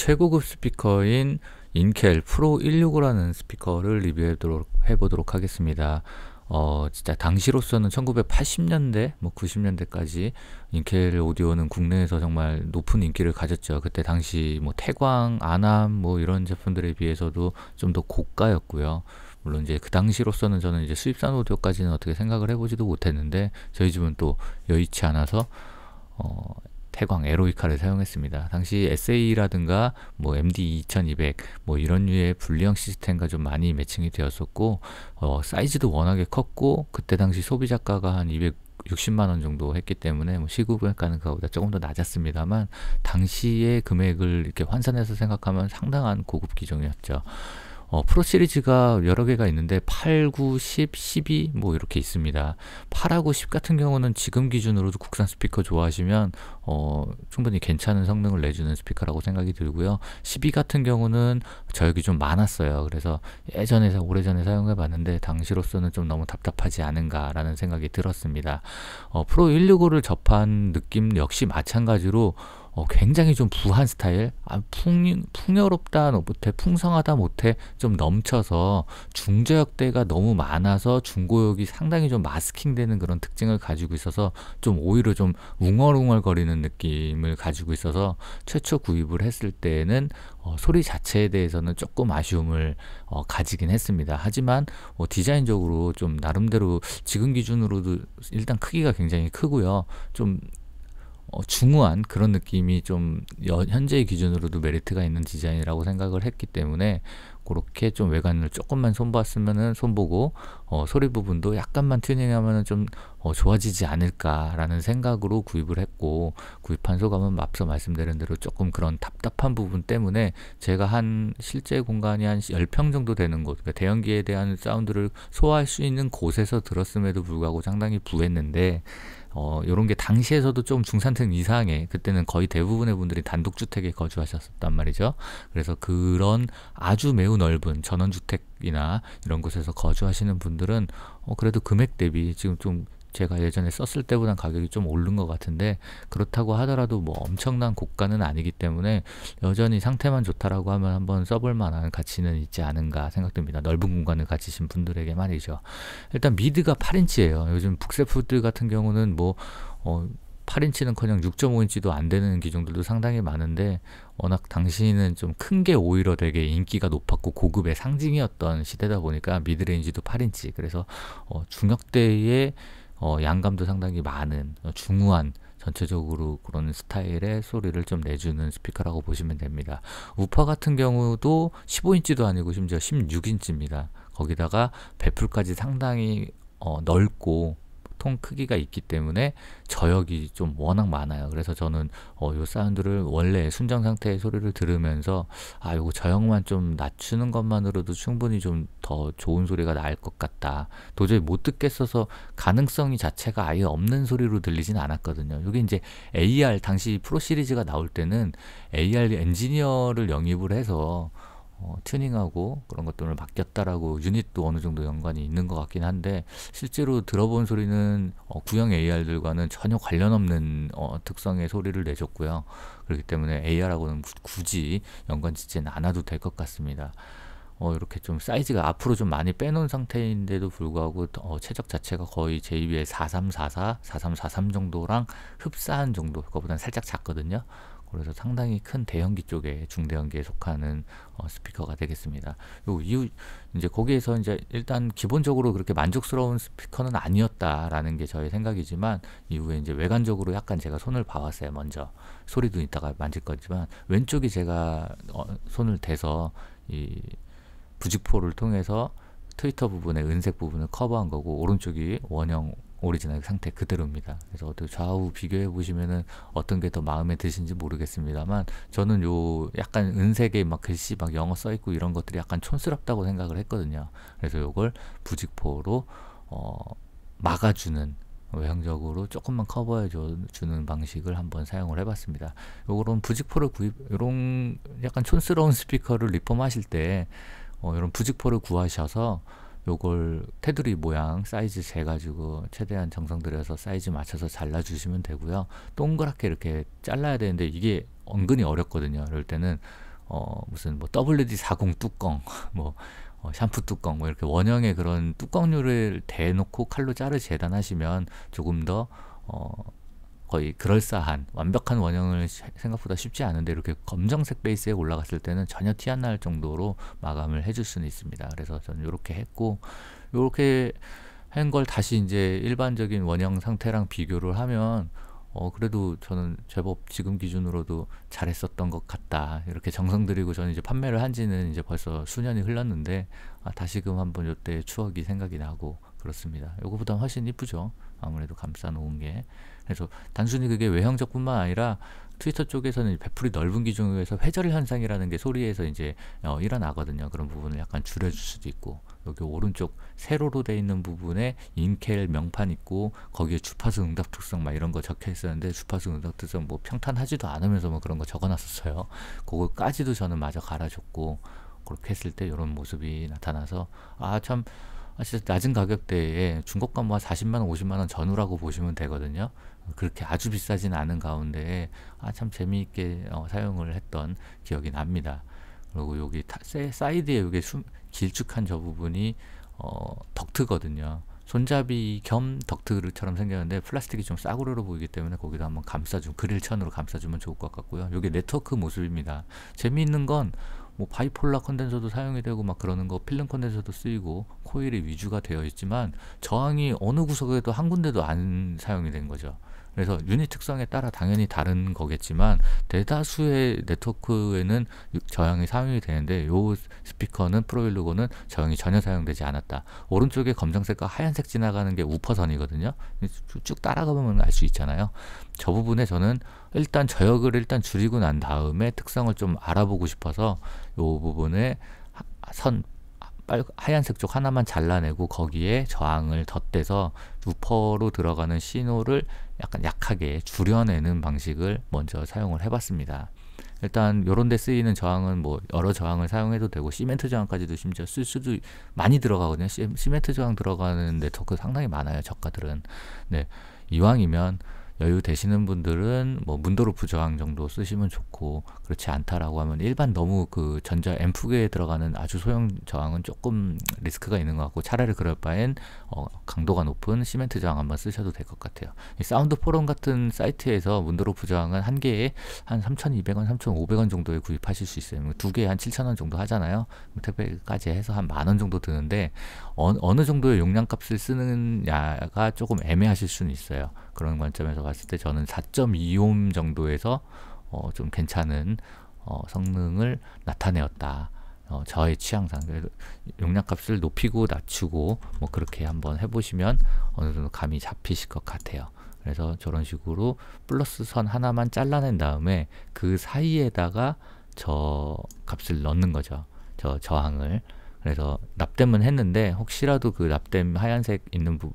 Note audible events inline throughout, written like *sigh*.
최고급 스피커인 인켈 프로 165라는 스피커를 리뷰해 보도록 하겠습니다. 어, 진짜 당시로서는 1980년대, 뭐 90년대까지 인켈 오디오는 국내에서 정말 높은 인기를 가졌죠. 그때 당시 뭐 태광, 안암 뭐 이런 제품들에 비해서도 좀 더 고가였고요. 물론 이제 그 당시로서는 저는 이제 수입산 오디오까지는 어떻게 생각을 해보지도 못했는데 저희 집은 또 여의치 않아서 어, 태광 에로이카를 사용했습니다. 당시 SA라든가 뭐 MD 2200뭐 이런 류의 불리형 시스템과 좀 많이 매칭이 되었었고 어, 사이즈도 워낙에 컸고 그때 당시 소비자가가 한 260만 원 정도 했기 때문에 뭐 시구분가는 그보다 조금 더 낮았습니다만 당시의 금액을 이렇게 환산해서 생각하면 상당한 고급 기종이었죠. 어, 프로 시리즈가 여러 개가 있는데 8, 9, 10, 12 뭐 이렇게 있습니다. 8하고 10 같은 경우는 지금 기준으로도 국산 스피커 좋아하시면 어, 충분히 괜찮은 성능을 내주는 스피커라고 생각이 들고요. 12 같은 경우는 저역이 좀 많았어요. 그래서 예전에 오래전에 사용해 봤는데 당시로서는 좀 너무 답답하지 않은가라는 생각이 들었습니다. 어, 프로 165를 접한 느낌 역시 마찬가지로 어, 굉장히 좀 부한 스타일, 아, 풍, 풍요롭다 못해, 풍성하다 못해 좀 넘쳐서 중저역대가 너무 많아서 중고역이 상당히 좀 마스킹되는 그런 특징을 가지고 있어서 좀 오히려 좀 웅얼웅얼거리는 느낌을 가지고 있어서 최초 구입을 했을 때는 에 어, 소리 자체에 대해서는 조금 아쉬움을 어, 가지긴 했습니다. 하지만 어, 디자인적으로 좀 나름대로 지금 기준으로도 일단 크기가 굉장히 크고요. 좀 어, 중후한 그런 느낌이 좀 여, 현재의 기준으로도 메리트가 있는 디자인이라고 생각을 했기 때문에 그렇게 좀 외관을 조금만 손봤으면은 손보고 어, 소리 부분도 약간만 튜닝하면은 좀 어, 좋아지지 않을까라는 생각으로 구입을 했고 구입한 소감은 앞서 말씀드린 대로 조금 그런 답답한 부분 때문에 제가 한 실제 공간이 한 10평 정도 되는 곳 그러니까 대형기에 대한 사운드를 소화할 수 있는 곳에서 들었음에도 불구하고 상당히 부했는데 어, 요런 게 당시에서도 좀 중산층 이상의 그때는 거의 대부분의 분들이 단독주택에 거주하셨단 었 말이죠. 그래서 그런 아주 매우 넓은 전원주택이나 이런 곳에서 거주하시는 분들은 어, 그래도 금액 대비 지금 좀 제가 예전에 썼을 때보단 가격이 좀 오른 것 같은데 그렇다고 하더라도 뭐 엄청난 고가는 아니기 때문에 여전히 상태만 좋다라고 하면 한번 써볼 만한 가치는 있지 않은가 생각됩니다. 넓은 공간을 가지신 분들에게 말이죠. 일단 미드가 8인치예요. 요즘 북세푸드 같은 경우는 뭐 어, 8인치는커녕 6.5인치도 안 되는 기종들도 상당히 많은데 워낙 당신은좀큰 게 오히려 되게 인기가 높았고 고급의 상징이었던 시대다 보니까 미드레인지도 8인치 그래서 어, 중역대의 어, 양감도 상당히 많은 어, 중후한 전체적으로 그런 스타일의 소리를 좀 내주는 스피커라고 보시면 됩니다. 우파 같은 경우도 15인치도 아니고 심지어 16인치입니다. 거기다가 베풀까지 상당히 어, 넓고 통 크기가 있기 때문에 저역이 좀 워낙 많아요. 그래서 저는 어, 요 사운드를 원래 순정 상태의 소리를 들으면서 아, 요거 저역만 좀 낮추는 것만으로도 충분히 좀 더 좋은 소리가 나것 같다. 도저히 못 듣겠어서 가능성이 자체가 아예 없는 소리로 들리진 않았거든요. 요게 이제 AR 당시 프로 시리즈가 나올 때는 AR 엔지니어를 영입을 해서 어, 튜닝하고 그런 것들을 바뀌었다라고 유닛도 어느 정도 연관이 있는 것 같긴 한데 실제로 들어본 소리는 어, 구형 AR들과는 전혀 관련 없는 어, 특성의 소리를 내줬고요. 그렇기 때문에 AR하고는 굳이 연관 짓진 않아도 될 것 같습니다. 어, 이렇게 좀 사이즈가 앞으로 좀 많이 빼놓은 상태인데도 불구하고 어, 최적 자체가 거의 JBL 4344, 4343 정도랑 흡사한 정도, 그거보다는 살짝 작거든요. 그래서 상당히 큰 대형기 쪽에 중대형기에 속하는 어, 스피커가 되겠습니다. 요 이유 이제 거기에서 이제 일단 기본적으로 그렇게 만족스러운 스피커는 아니었다라는 게 저의 생각이지만 이후에 이제 외관적으로 약간 제가 손을 봐왔어요. 먼저 소리도 이따가 만질 거지만 왼쪽이 제가 어, 손을 대서 이 부직포를 통해서 트위터 부분의 은색 부분을 커버한 거고 오른쪽이 원형 오리지널 상태 그대로입니다. 그래서 어떻게 좌우 비교해 보시면은 어떤 게 더 마음에 드신지 모르겠습니다만 저는 요 약간 은색의 막 글씨 막 영어 써 있고 이런 것들이 약간 촌스럽다고 생각을 했거든요. 그래서 요걸 부직포로 어 막아주는 외형적으로 조금만 커버해 줘, 주는 방식을 한번 사용을 해봤습니다. 요런 부직포를 구입, 요런 약간 촌스러운 스피커를 리폼하실 때 어, 이런 부직포를 구하셔서 요걸 테두리 모양 사이즈 재 가지고 최대한 정성 들여서 사이즈 맞춰서 잘라 주시면 되고요 동그랗게 이렇게 잘라야 되는데 이게 은근히 어렵거든요 이럴 때는 어 무슨 뭐 WD40 뚜껑 *laughs* 뭐어 샴푸 뚜껑 뭐 이렇게 원형의 그런 뚜껑류를 대놓고 칼로 자르 재단하시면 조금 더 어, 거의 그럴싸한 완벽한 원형을 생각보다 쉽지 않은데 이렇게 검정색 베이스에 올라갔을 때는 전혀 티 안 날 정도로 마감을 해줄 수는 있습니다. 그래서 저는 이렇게 했고 이렇게 한 걸 다시 이제 일반적인 원형 상태랑 비교를 하면 어 그래도 저는 제법 지금 기준으로도 잘했었던 것 같다 이렇게 정성 드리고 저는 이제 판매를 한지는 이제 벌써 수년이 흘렀는데 아 다시금 한번 요때 추억이 생각이 나고 그렇습니다 요거보다 훨씬 이쁘죠 아무래도 감싸 놓은 게 그래서 단순히 그게 외형적뿐만 아니라 트위터 쪽에서는 베풀이 넓은 기종에서 회절 현상이라는 게 소리에서 이제 어, 일어나거든요. 그런 부분을 약간 줄여줄 수도 있고 여기 오른쪽 세로로 돼 있는 부분에 인켈 명판 있고 거기에 주파수 응답 특성 막 이런 거 적혀 있었는데 주파수 응답 특성 뭐 평탄하지도 않으면서 뭐 그런 거 적어놨었어요. 그거까지도 저는 마저 갈아줬고 그렇게 했을 때 이런 모습이 나타나서 아참 사실 낮은 가격대에 중고가 뭐 40만원, 50만원 전후라고 보시면 되거든요. 그렇게 아주 비싸진 않은 가운데 아, 참 재미있게 어, 사용을 했던 기억이 납니다. 그리고 여기 타, 사이드에 여기 숨, 길쭉한 저 부분이 어, 덕트거든요. 손잡이 겸 덕트처럼 생겼는데 플라스틱이 좀 싸구려로 보이기 때문에 거기다 한번 감싸주 그릴천으로 감싸주면 좋을 것 같고요. 이게 네트워크 모습입니다. 재미있는 건뭐 바이폴라 컨덴서도 사용이 되고 막 그러는 거 필름 컨덴서도 쓰이고 코일이 위주가 되어 있지만 저항이 어느 구석에도 한 군데도 안 사용이 된 거죠. 그래서 유닛 특성에 따라 당연히 다른 거겠지만 대다수의 네트워크에는 저항이 사용이 되는데 요 스피커는 프로일로고는 저항이 전혀 사용되지 않았다. 오른쪽에 검정색과 하얀색 지나가는 게 우퍼선이거든요. 쭉 따라가보면 알 수 있잖아요. 저 부분에 저는 일단 저역을 일단 줄이고 난 다음에 특성을 좀 알아보고 싶어서 요 부분에 선빨 하얀색 쪽 하나만 잘라내고 거기에 저항을 덧대서 루퍼로 들어가는 신호를 약간 약하게 줄여내는 방식을 먼저 사용을 해봤습니다. 일단 요런 데 쓰이는 저항은 뭐 여러 저항을 사용해도 되고 시멘트 저항까지도 심지어 쓸 수도 많이 들어가거든요. 시멘트 저항 들어가는 데트워크 상당히 많아요. 저가들은. 네. 이왕이면 여유 되시는 분들은 뭐 문도르프 저항 정도 쓰시면 좋고 그렇지 않다라고 하면 일반 너무 그 전자 앰프에 계 들어가는 아주 소형 저항은 조금 리스크가 있는 것 같고 차라리 그럴 바엔 어 강도가 높은 시멘트 저항 한번 쓰셔도 될 것 같아요. 이 사운드 포럼 같은 사이트에서 문도르프 저항은 한 개에 한 3,200원, 3,500원 정도에 구입하실 수 있어요. 두 개에 한 7,000원 정도 하잖아요. 뭐 택배까지 해서 한 만 원 정도 드는데 어, 어느 정도의 용량값을 쓰느냐가 조금 애매하실 수는 있어요. 그런 관점에서 봤을 때 저는 4.2옴 정도에서 어, 좀 괜찮은 어, 성능을 나타내었다. 어, 저의 취향상 용량값을 높이고 낮추고 뭐 그렇게 한번 해보시면 어느 정도 감이 잡히실 것 같아요. 그래서 저런 식으로 플러스 선 하나만 잘라낸 다음에 그 사이에다가 저 값을 넣는 거죠. 저 저항을. 그래서 납땜은 했는데 혹시라도 그 납땜 하얀색 있는 부,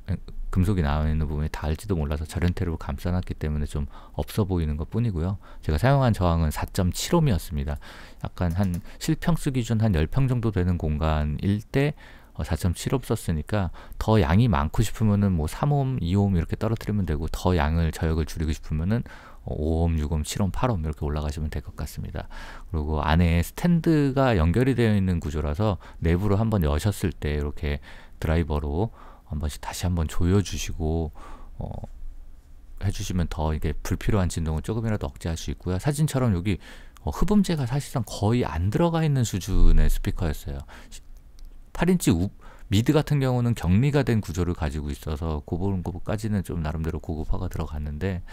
금속이 나와 있는 부분이 다을지도 몰라서 절연태로 감싸놨기 때문에 좀 없어 보이는 것 뿐이고요. 제가 사용한 저항은 4.7옴이었습니다. 약간 한 실평수 기준 한 10평 정도 되는 공간일 때 4.7옴 어, 썼으니까 더 양이 많고 싶으면은 뭐 3옴, 2옴 이렇게 떨어뜨리면 되고 더 양을 저역을 줄이고 싶으면은 5옴, 6옴, 7옴, 8옴 이렇게 올라가시면 될 것 같습니다. 그리고 안에 스탠드가 연결이 되어 있는 구조라서 내부로 한번 여셨을 때 이렇게 드라이버로 한 번씩 다시 한 번 조여주시고 어, 해주시면 더 이게 불필요한 진동을 조금이라도 억제할 수 있고요. 사진처럼 여기 어, 흡음재가 사실상 거의 안 들어가 있는 수준의 스피커였어요. 8인치 우, 미드 같은 경우는 격리가 된 구조를 가지고 있어서 그 부분까지는 좀 나름대로 고급화가 들어갔는데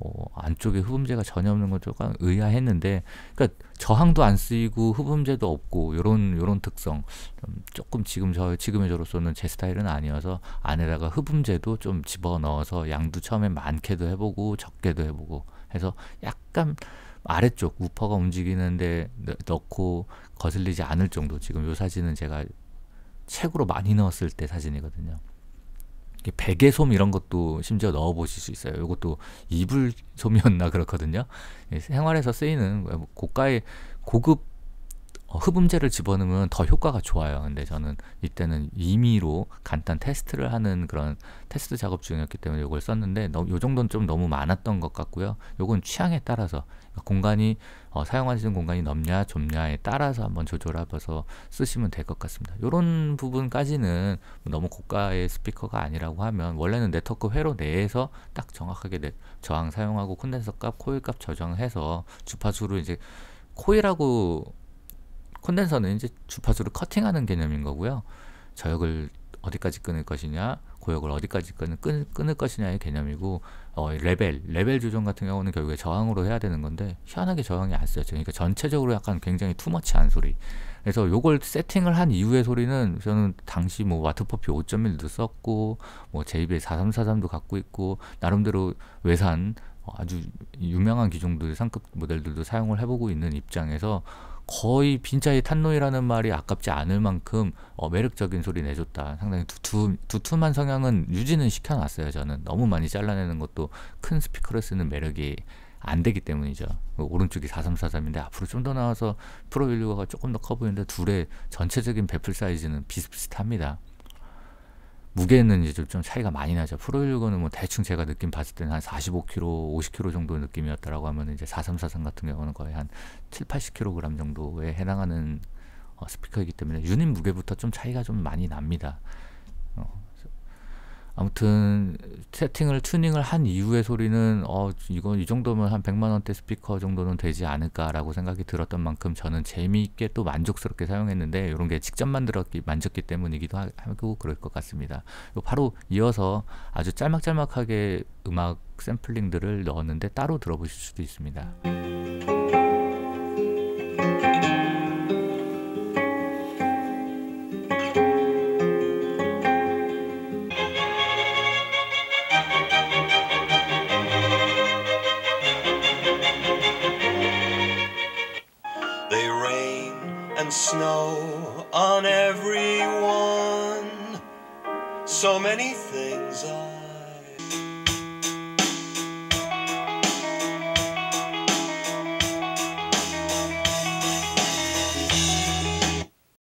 어, 안쪽에 흡음재가 전혀 없는 건 조금 의아했는데 그러니까 저항도 안 쓰이고 흡음재도 없고 요런 요런 특성 좀 조금 지금 저 지금의 저로서는 제 스타일은 아니어서 안에다가 흡음재도 좀 집어넣어서 양도 처음에 많게도 해보고 적게도 해보고 해서 약간 아래쪽 우퍼가 움직이는데 넣고 거슬리지 않을 정도 지금 요 사진은 제가 책으로 많이 넣었을 때 사진이거든요. 베개솜 이런 것도 심지어 넣어 보실 수 있어요. 이것도 이불솜이었나 그렇거든요. 예, 생활에서 쓰이는 뭐, 고가의 고급 어, 흡음제를 집어넣으면 더 효과가 좋아요. 근데 저는 이때는 임의로 간단 테스트를 하는 그런 테스트 작업 중이었기 때문에 이걸 썼는데 너, 요 정도는 좀 너무 많았던 것 같고요. 요건 취향에 따라서 공간이 어, 사용하시는 공간이 넘냐 좁냐에 따라서 한번 조절해봐서 쓰시면 될 것 같습니다. 요런 부분까지는 너무 고가의 스피커가 아니라고 하면 원래는 네트워크 회로 내에서 딱 정확하게 내, 저항 사용하고 콘덴서 값, 코일 값 저장해서 주파수로 이제 코일하고 콘덴서는 이제 주파수를 커팅하는 개념인 거고요. 저역을 어디까지 끊을 것이냐, 고역을 어디까지 끊을, 끊을 것이냐의 개념이고 어, 레벨, 레벨 조정 같은 경우는 결국에 저항으로 해야 되는 건데 희한하게 저항이 안써죠 그러니까 전체적으로 약간 굉장히 투머치한 소리. 그래서 요걸 세팅을 한 이후의 소리는 저는 당시 뭐 와트퍼피 5.1도 썼고 뭐 JBL 4343도 갖고 있고 나름대로 외산 어, 아주 유명한 기종들 상급 모델들도 사용을 해보고 있는 입장에서 거의 빈자리 탄로이라는 말이 아깝지 않을 만큼 어, 매력적인 소리 내줬다. 상당히 두툼, 두툼한 성향은 유지는 시켜놨어요. 저는 너무 많이 잘라내는 것도 큰 스피커를 쓰는 매력이 안 되기 때문이죠. 그 오른쪽이 4343인데 앞으로 좀 더 나와서 프로 1 6가 조금 더 커 보이는데 둘의 전체적인 베풀 사이즈는 비슷비슷합니다. 무게는 이제 좀 차이가 많이 나죠. 프로일거는 뭐 대충 제가 느낌 봤을 때는 한 45kg, 50kg 정도 느낌이었다라고 하면 이제 4343 같은 경우는 거의 한 7, 80kg 정도에 해당하는 어, 스피커이기 때문에 유닛 무게부터 좀 차이가 좀 많이 납니다. 아무튼 세팅을 튜닝을 한 이후의 소리는 어 이건 이 정도면 한 100만 원대 스피커 정도는 되지 않을까라고 생각이 들었던 만큼 저는 재미있게 또 만족스럽게 사용했는데 이런 게 직접 만들었기 만졌기 때문이기도 하고 그럴 것 같습니다. 바로 이어서 아주 짤막짤막하게 음악 샘플링들을 넣었는데 따로 들어보실 수도 있습니다. snow on everyone. So many things are.